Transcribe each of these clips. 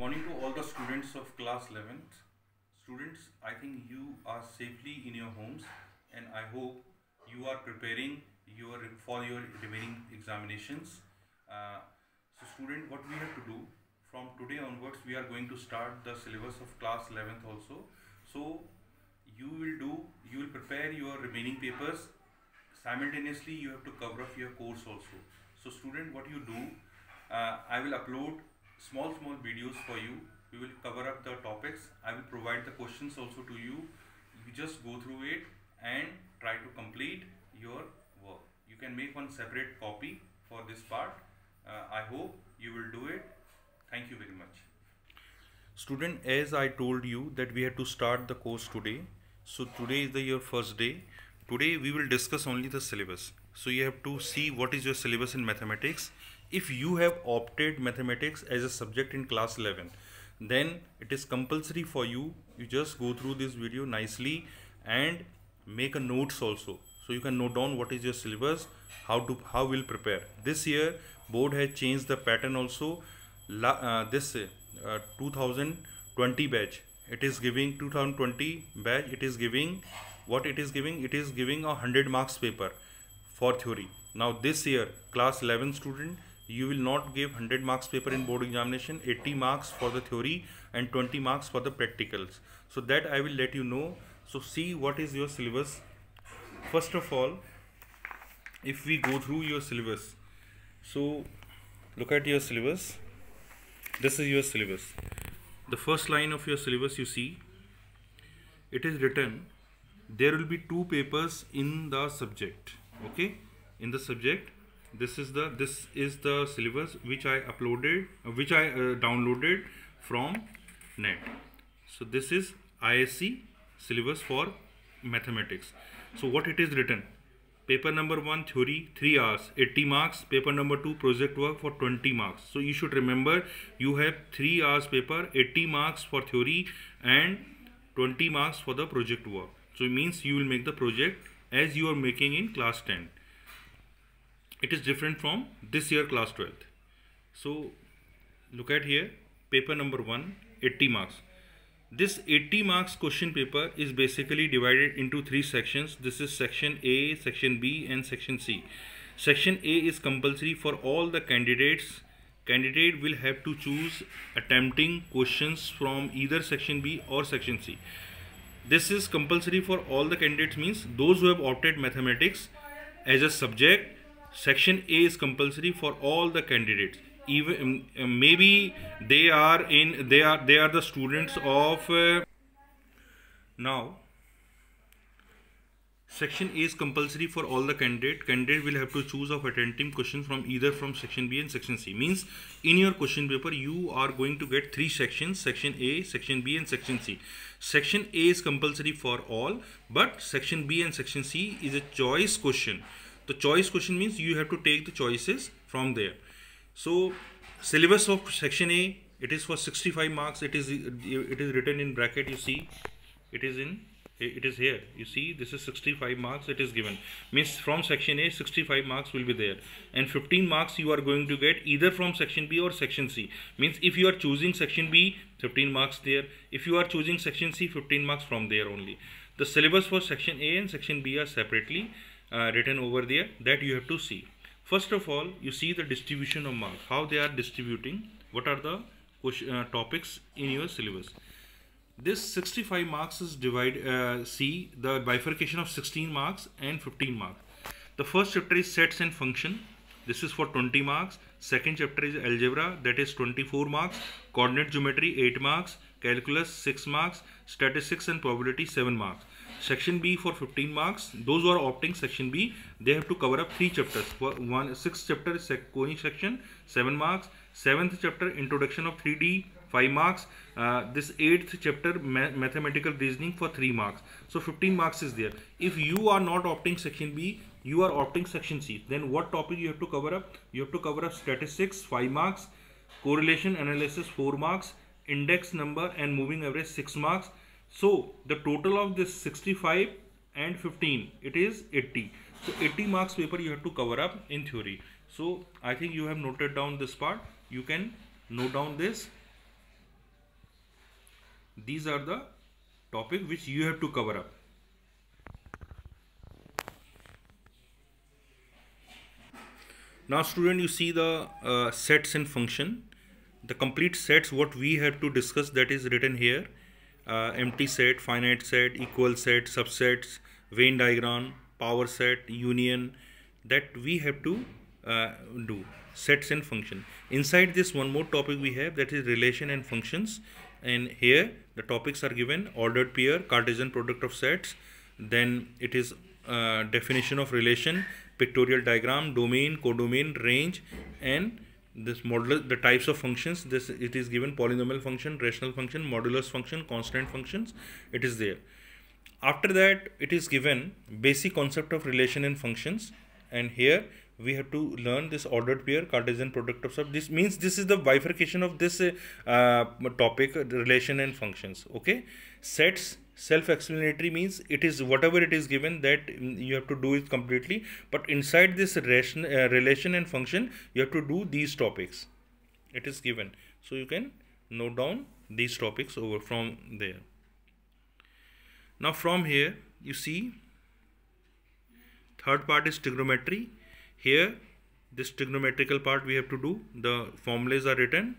morning to all the students of class 11th students i think you are safely in your homes and i hope you are preparing your for your remaining examinations uh, so student what we have to do from today onwards we are going to start the syllabus of class 11th also so you will do you will prepare your remaining papers simultaneously you have to cover up your course also so student what you do uh, i will upload small small videos for you we will cover up the topics i will provide the questions also to you you just go through it and try to complete your work you can make one separate copy for this part uh, i hope you will do it thank you very much student as i told you that we have to start the course today so today is the your first day today we will discuss only the syllabus so you have to see what is your syllabus in mathematics if you have opted mathematics as a subject in class 11 then it is compulsory for you you just go through this video nicely and make a notes also so you can note down what is your syllabus how to how will prepare this year board has changed the pattern also La, uh, this uh, 2020 batch it is giving 2020 batch it is giving what it is giving it is giving a 100 marks paper for theory now this year class 11 student you will not give 100 marks paper in board examination 80 marks for the theory and 20 marks for the practicals so that i will let you know so see what is your syllabus first of all if we go through your syllabus so look at your syllabus this is your syllabus the first line of your syllabus you see it is written there will be two papers in the subject okay in the subject this is the this is the syllabus which i uploaded uh, which i uh, downloaded from net so this is isc syllabus for mathematics so what it is written paper number 1 theory 3 hours 80 marks paper number 2 project work for 20 marks so you should remember you have 3 hours paper 80 marks for theory and 20 marks for the project work so it means you will make the project as you are making in class 10 it is different from this year class 12th so look at here paper number 1 80 marks this 80 marks question paper is basically divided into three sections this is section a section b and section c section a is compulsory for all the candidates candidate will have to choose attempting questions from either section b or section c this is compulsory for all the candidates means those who have opted mathematics as a subject Section A is compulsory for all the candidates. Even um, um, maybe they are in they are they are the students of uh, now Section A is compulsory for all the candidate. Candidate will have to choose of attempting question from either from section B and section C. Means in your question paper, you are going to get three sections, section A, section B and section C. Section A is compulsory for all, but section B and section C is a choice question. The choice question means you have to take the choices from there. So syllabus of section A, it is for 65 marks. It is it is written in bracket. You see, it is in it is here. You see, this is 65 marks. It is given means from section A, 65 marks will be there, and 15 marks you are going to get either from section B or section C. Means if you are choosing section B, 15 marks there. If you are choosing section C, 15 marks from there only. The syllabus for section A and section B are separately uh, written over there that you have to see first of all you see the distribution of marks how they are distributing what are the uh, topics in your syllabus this 65 marks is divide uh, see the bifurcation of 16 marks and 15 marks the first chapter is sets and function this is for 20 marks second chapter is algebra that is 24 marks coordinate geometry 8 marks calculus 6 marks statistics and probability 7 marks section B for 15 marks. Those who are opting section B, they have to cover up three chapters. One sixth chapter is sec section, seven marks. Seventh chapter introduction of 3D, five marks. Uh, this eighth chapter ma mathematical reasoning for three marks. So 15 marks is there. If you are not opting section B, you are opting section C. Then what topic you have to cover up? You have to cover up statistics five marks, correlation analysis four marks, index number and moving average 6 marks so the total of this 65 and 15 it is 80. So 80 marks paper you have to cover up in theory. So I think you have noted down this part. You can note down this. These are the topic which you have to cover up. Now student you see the uh, sets in function. The complete sets what we have to discuss that is written here uh, empty set, finite set, equal set, subsets, Venn diagram, power set, union that we have to uh, do sets and function. Inside this one more topic we have that is relation and functions and here the topics are given ordered pair, Cartesian product of sets, then it is uh, definition of relation, pictorial diagram, domain, codomain, range and this modular the types of functions this it is given polynomial function rational function modulus function constant functions it is there after that it is given basic concept of relation in functions and here we have to learn this ordered pair cartesian product of sub this means this is the bifurcation of this uh, topic relation and functions okay sets self-explanatory means it is whatever it is given that mm, you have to do it completely but inside this ration, uh, relation and function you have to do these topics it is given so you can note down these topics over from there now from here you see third part is trigonometry here this trigonometrical part we have to do the formulas are written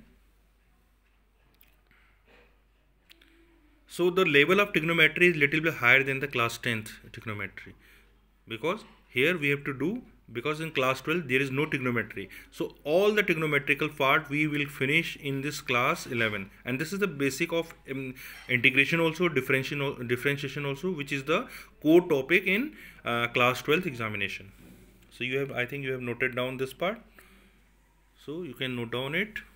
So the level of trigonometry is little bit higher than the class 10th trigonometry because here we have to do because in class 12 there is no trigonometry so all the trigonometrical part we will finish in this class 11 and this is the basic of um, integration also differentiation differentiation also which is the core topic in uh, class 12th examination so you have i think you have noted down this part so you can note down it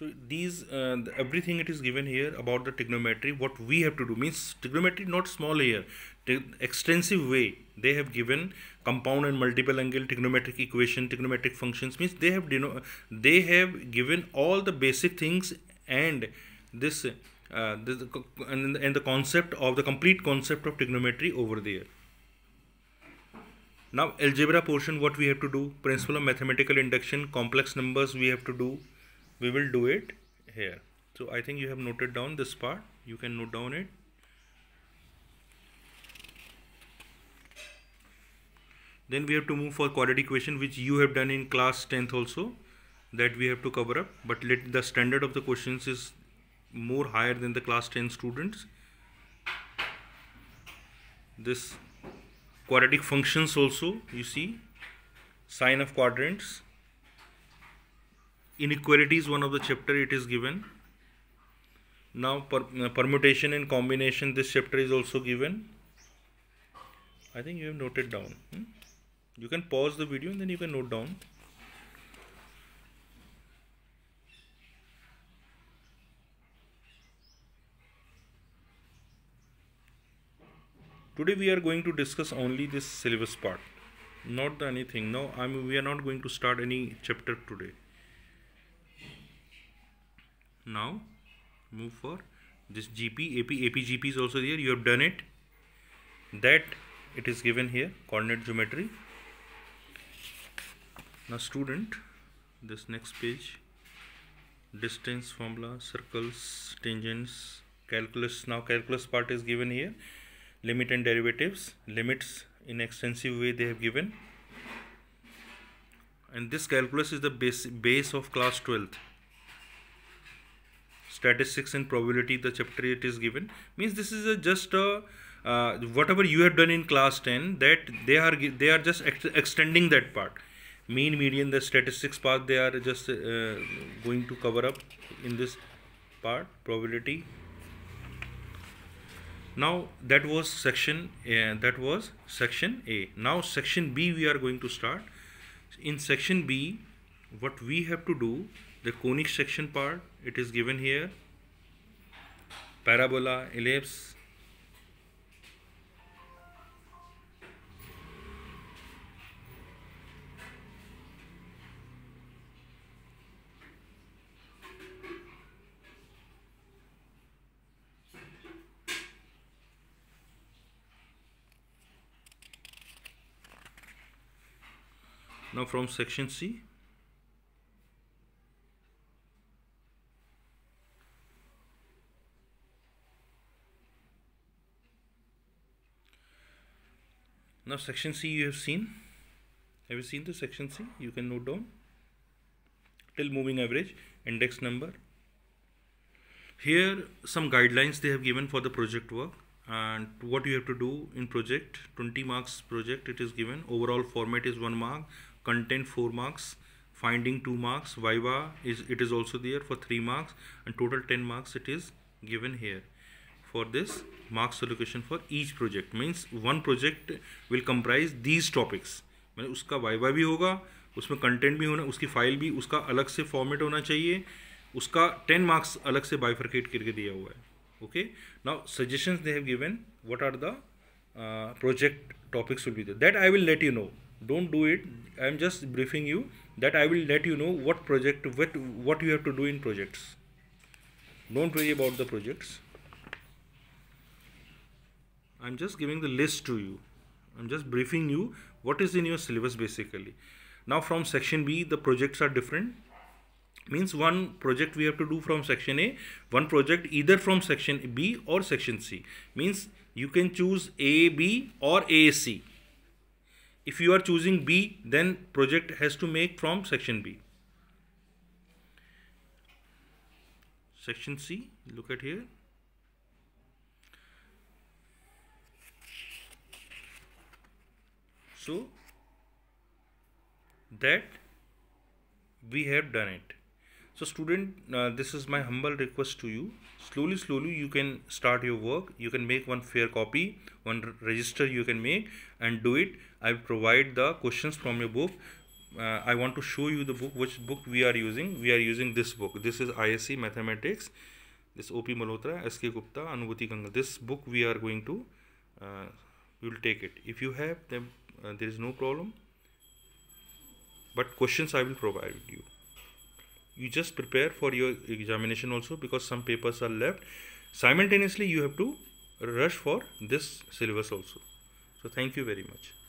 So these uh, everything it is given here about the trigonometry. What we have to do means trigonometry not small here. Extensive way they have given compound and multiple angle trigonometric equation, trigonometric functions means they have they have given all the basic things and this uh, the, the, and, and the concept of the complete concept of trigonometry over there. Now algebra portion what we have to do, principle of mathematical induction, complex numbers we have to do, we will do it here so I think you have noted down this part you can note down it then we have to move for quadratic equation which you have done in class 10th also that we have to cover up but let the standard of the questions is more higher than the class 10 students this quadratic functions also you see sine of quadrants inequalities one of the chapter it is given now per, uh, permutation and combination this chapter is also given i think you have noted down hmm? you can pause the video and then you can note down today we are going to discuss only this syllabus part not anything no i mean we are not going to start any chapter today now move for this gp ap apgp is also there you have done it that it is given here coordinate geometry now student this next page distance formula circles tangents calculus now calculus part is given here limit and derivatives limits in extensive way they have given and this calculus is the base base of class 12th statistics and probability the chapter 8 is given means this is a just a uh, whatever you have done in class 10 that they are they are just ex extending that part mean median the statistics part they are just uh, going to cover up in this part probability now that was section uh, that was section a now section b we are going to start in section b what we have to do the conic section part it is given here parabola ellipse now from section C now section C you have seen have you seen the section C you can note down till moving average index number here some guidelines they have given for the project work and what you have to do in project 20 marks project it is given overall format is 1 mark content 4 marks finding 2 marks viva is it is also there for 3 marks and total 10 marks it is given here for this marks allocation for each project means one project will comprise these topics मैंने उसका Y Y भी होगा उसमें content भी होना उसकी file भी उसका अलग से फॉर्मेट होना चाहिए उसका टेन मार्क्स अलग से बाइफरकेट करके दिया हुआ है okay now suggestions they have given what are the project topics will be they that I will let you know don't do it I am just briefing you that I will let you know what project what what you have to do in projects don't worry about the projects I'm just giving the list to you. I'm just briefing you what is in your syllabus basically. Now from section B, the projects are different. Means one project we have to do from section A, one project either from section B or section C. Means you can choose A, B or A, C. If you are choosing B, then project has to make from section B. Section C, look at here, so that we have done it so student uh, this is my humble request to you slowly slowly you can start your work you can make one fair copy one register you can make and do it i provide the questions from your book uh, i want to show you the book which book we are using we are using this book this is isc mathematics this op malhotra sk gupta anubuti ganga this book we are going to uh, we will take it if you have them uh, there is no problem but questions I will provide you you just prepare for your examination also because some papers are left simultaneously you have to rush for this syllabus also so thank you very much